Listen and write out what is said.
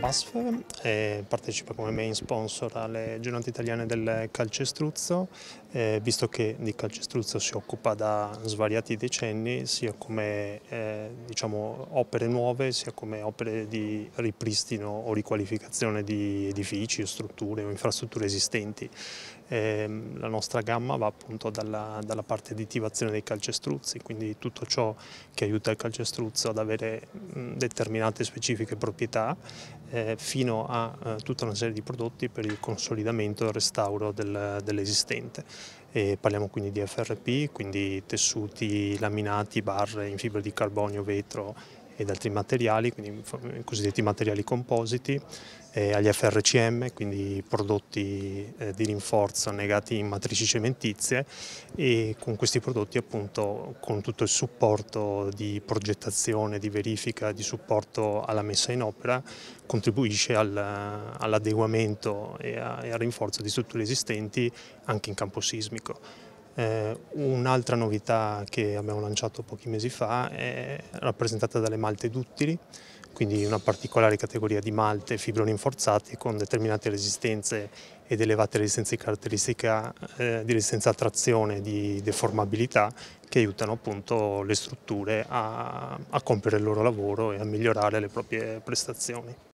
ASFER eh, partecipa come main sponsor alle giornate italiane del calcestruzzo eh, visto che di calcestruzzo si occupa da svariati decenni, sia come eh, diciamo, opere nuove, sia come opere di ripristino o riqualificazione di edifici o strutture o infrastrutture esistenti. Eh, la nostra gamma va appunto dalla, dalla parte additivazione dei calcestruzzi, quindi tutto ciò che aiuta il calcestruzzo ad avere mh, determinate specifiche proprietà, eh, fino a eh, tutta una serie di prodotti per il consolidamento e il restauro del, dell'esistente. E parliamo quindi di FRP, quindi tessuti laminati, barre in fibra di carbonio, vetro ed altri materiali, quindi i cosiddetti materiali compositi, eh, agli FRCM, quindi prodotti eh, di rinforzo negati in matrici cementizie e con questi prodotti appunto con tutto il supporto di progettazione, di verifica, di supporto alla messa in opera contribuisce al, all'adeguamento e, e al rinforzo di strutture esistenti anche in campo sismico. Eh, un'altra novità che abbiamo lanciato pochi mesi fa è rappresentata dalle malte duttili, quindi una particolare categoria di malte fibrorinforzate con determinate resistenze ed elevate resistenze di caratteristica eh, di resistenza a trazione, di deformabilità, che aiutano appunto le strutture a, a compiere il loro lavoro e a migliorare le proprie prestazioni.